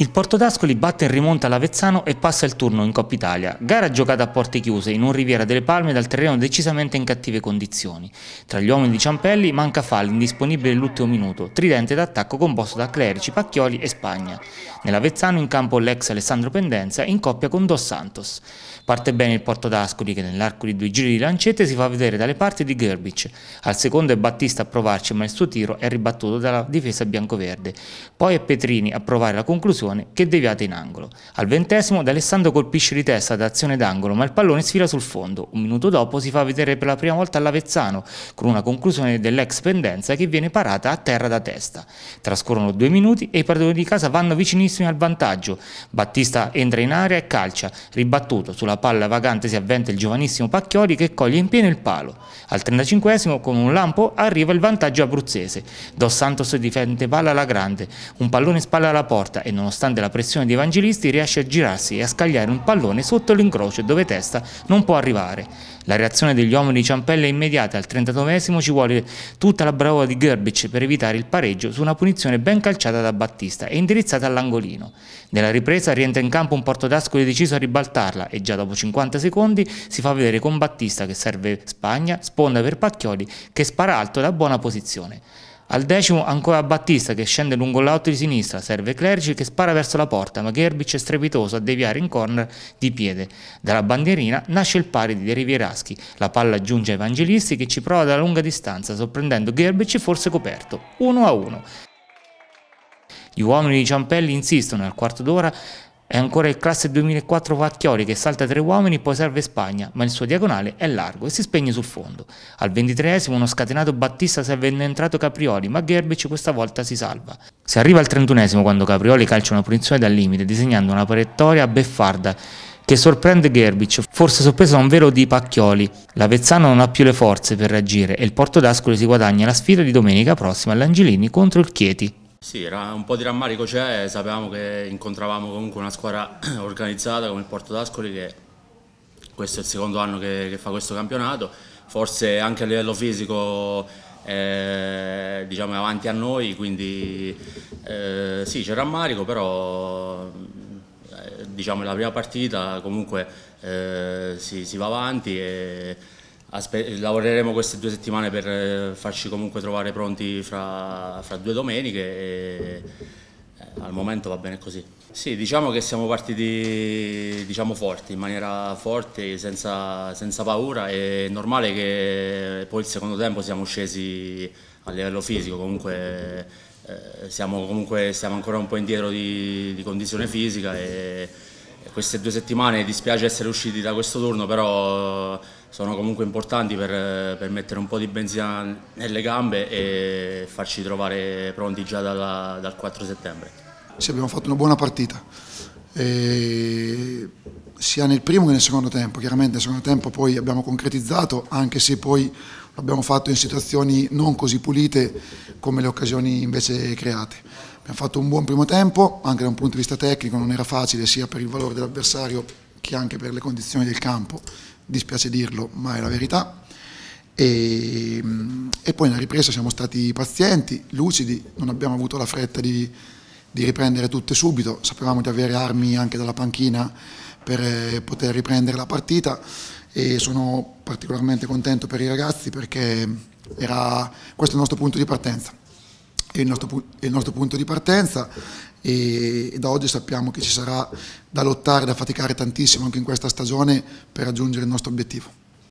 Il Portodascoli batte e rimonta l'Avezzano e passa il turno in Coppa Italia. Gara giocata a porte chiuse in un Riviera delle Palme dal terreno decisamente in cattive condizioni. Tra gli uomini di Ciampelli manca Falli indisponibile l'ultimo minuto, tridente d'attacco composto da Clerici, Pacchioli e Spagna. Nell'Avezzano in campo l'ex Alessandro Pendenza in coppia con Dos Santos. Parte bene il Portodascoli che nell'arco di due giri di lancette si fa vedere dalle parti di Gerbic. Al secondo è Battista a provarci ma il suo tiro è ribattuto dalla difesa biancoverde. Poi è Petrini a provare la conclusione Bertone, che è deviata in angolo. Al ventesimo D'Alessandro colpisce di testa ad azione d'angolo, ma il pallone sfila sul fondo. Un minuto dopo si fa vedere per la prima volta all'Avezzano, con una conclusione dell'ex pendenza che viene parata a terra da testa. Trascorrono due minuti e i padroni di casa vanno vicinissimi al vantaggio. Battista entra in area e calcia, ribattuto. Sulla palla vagante si avventa il giovanissimo Pacchioli che coglie in pieno il palo. Al 35 con un lampo arriva il vantaggio abruzzese. Dos Santos difende palla alla grande, un pallone spalla alla porta e nonostante nonostante la pressione di Evangelisti, riesce a girarsi e a scagliare un pallone sotto l'incrocio dove testa non può arrivare. La reazione degli uomini di Ciampella è immediata, al 39 esimo ci vuole tutta la bravura di Gerbic per evitare il pareggio su una punizione ben calciata da Battista e indirizzata all'angolino. Nella ripresa rientra in campo un portodascoli deciso a ribaltarla e già dopo 50 secondi si fa vedere con Battista che serve Spagna, sponda per Pacchioli che spara alto da buona posizione. Al decimo ancora Battista che scende lungo l'auto di sinistra, serve Clerici che spara verso la porta, ma Gerbic è strepitoso a deviare in corner di piede. Dalla bandierina nasce il pari di Rivieraschi, la palla giunge a Evangelisti che ci prova da lunga distanza, sorprendendo Gerbic forse coperto, 1 a 1. Gli uomini di Ciampelli insistono al quarto d'ora è ancora il classe 2004 Vacchioli che salta tre uomini poi serve Spagna, ma il suo diagonale è largo e si spegne sul fondo. Al ventitreesimo uno scatenato Battista serve in entrato Caprioli, ma Gerbic questa volta si salva. Si arriva al trentunesimo quando Caprioli calcia una punizione dal limite, disegnando una parettoria beffarda che sorprende Gerbic, forse sorpreso da un velo di Pacchioli. L'Avezzano non ha più le forze per reagire e il Porto d'Ascoli si guadagna la sfida di domenica prossima all'Angelini contro il Chieti. Sì, un po' di rammarico c'è, sapevamo che incontravamo comunque una squadra organizzata come il Porto d'Ascoli che questo è il secondo anno che, che fa questo campionato, forse anche a livello fisico eh, diciamo avanti a noi, quindi eh, sì c'è rammarico però eh, diciamo la prima partita comunque eh, si, si va avanti e Aspe lavoreremo queste due settimane per eh, farci comunque trovare pronti fra, fra due domeniche e eh, al momento va bene così. Sì, diciamo che siamo partiti diciamo, forti, in maniera forte, senza, senza, paura. È normale che poi il secondo tempo siamo scesi a livello fisico, comunque, eh, siamo, comunque siamo ancora un po' indietro di, di condizione fisica e queste due settimane dispiace essere usciti da questo turno, però sono comunque importanti per, per, mettere un po' di benzina nelle gambe e farci trovare pronti già dalla, dal 4 settembre. Sì, abbiamo fatto una buona partita, e sia nel primo che nel secondo tempo. Chiaramente nel secondo tempo poi abbiamo concretizzato, anche se poi l'abbiamo fatto in situazioni non così pulite come le occasioni invece create. Abbiamo fatto un buon primo tempo, anche da un punto di vista tecnico non era facile sia per il valore dell'avversario che anche per le condizioni del campo, dispiace dirlo, ma è la verità. E, mm, e poi nella ripresa siamo stati pazienti, lucidi, non abbiamo avuto la fretta di, di riprendere tutte subito, sapevamo di avere armi anche dalla panchina per eh, poter riprendere la partita e sono particolarmente contento per i ragazzi perché era, questo è il nostro punto di partenza è il nostro, è il nostro punto di partenza e, e, da oggi sappiamo che ci sarà da lottare, da faticare tantissimo anche in questa stagione per raggiungere il nostro obiettivo.